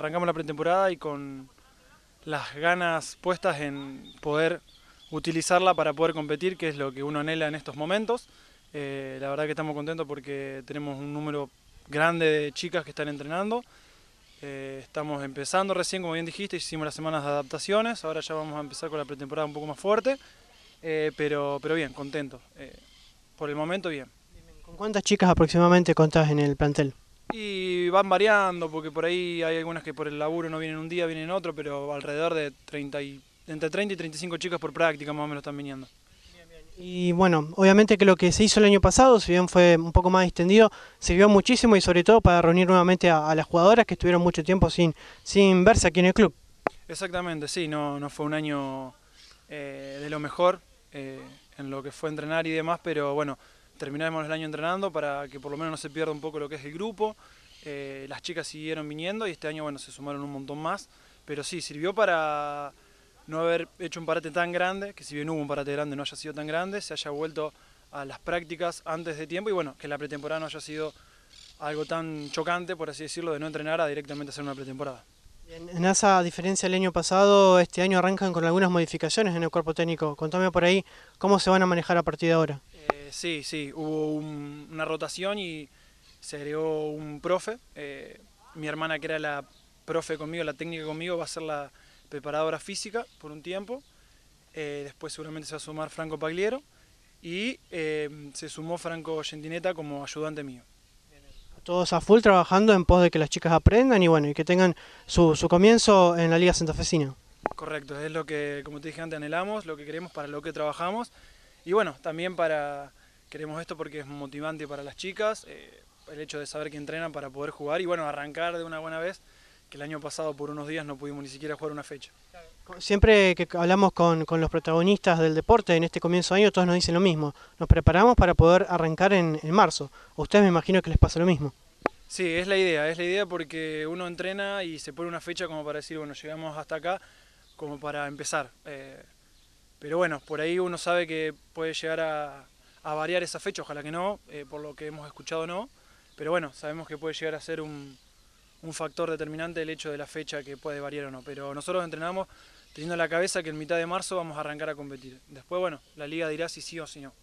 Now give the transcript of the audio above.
arrancamos la pretemporada y con las ganas puestas en poder utilizarla para poder competir, que es lo que uno anhela en estos momentos. Eh, la verdad que estamos contentos porque tenemos un número grande de chicas que están entrenando. Eh, estamos empezando recién, como bien dijiste, hicimos las semanas de adaptaciones, ahora ya vamos a empezar con la pretemporada un poco más fuerte, eh, pero, pero bien, contentos. por el momento bien. ¿Con cuántas chicas aproximadamente contás en el plantel? Y van variando, porque por ahí hay algunas que por el laburo no vienen un día, vienen otro, pero alrededor de 30 entre 30 y 35 chicas por práctica más o menos están viniendo. Y bueno, obviamente que lo que se hizo el año pasado, si bien fue un poco más extendido, sirvió muchísimo y sobre todo para reunir nuevamente a, las jugadoras que estuvieron mucho tiempo sin, sin verse aquí en el club. Exactamente, sí, no, no fue un año eh, de lo mejor eh, en lo que fue entrenar y demás, pero bueno, terminaremos el año entrenando para que por lo menos no se pierda un poco lo que es el grupo. Eh, las chicas siguieron viniendo y este año bueno se sumaron un montón más, pero sí, sirvió para no haber hecho un parate tan grande, que si bien hubo un parate grande no haya sido tan grande, se haya vuelto a las prácticas antes de tiempo y bueno, que la pretemporada no haya sido algo tan chocante, por así decirlo, de no entrenar a directamente hacer una pretemporada. En esa diferencia del año pasado, este año arrancan con algunas modificaciones en el cuerpo técnico. Contame por ahí cómo se van a manejar a partir de ahora. Eh, eh, sí, sí, hubo una rotación y se agregó un profe. Eh, mi hermana que era la profe conmigo, la técnica conmigo, va a ser la preparadora física por un tiempo. Eh, después seguramente se va a sumar Franco Pagliero y se sumó Franco Gentineta como ayudante mío. Todos a full trabajando en pos de que las chicas aprendan y bueno, y que tengan su, comienzo en la Liga Santafesina. Correcto, es lo que, como te dije antes, anhelamos, lo que queremos para lo que trabajamos y bueno, también para queremos esto porque es motivante para las chicas, eh, el hecho de saber que entrenan para poder jugar y bueno, arrancar de una buena vez, que el año pasado por unos días no pudimos ni siquiera jugar una fecha. Siempre que hablamos con, los protagonistas del deporte en este comienzo de año, todos nos dicen lo mismo, nos preparamos para poder arrancar en, marzo, a ustedes me imagino que les pasa lo mismo. Sí, es la idea, es la idea porque uno entrena y se pone una fecha como para decir, bueno, llegamos hasta acá como para empezar. Eh, pero bueno, por ahí uno sabe que puede llegar a, a variar esa fecha, ojalá que no, eh, por lo que hemos escuchado no, pero bueno, sabemos que puede llegar a ser un, un factor determinante el hecho de la fecha que puede variar o no, pero nosotros entrenamos teniendo la cabeza que en mitad de marzo vamos a arrancar a competir. Después, bueno, la liga dirá si sí o si no.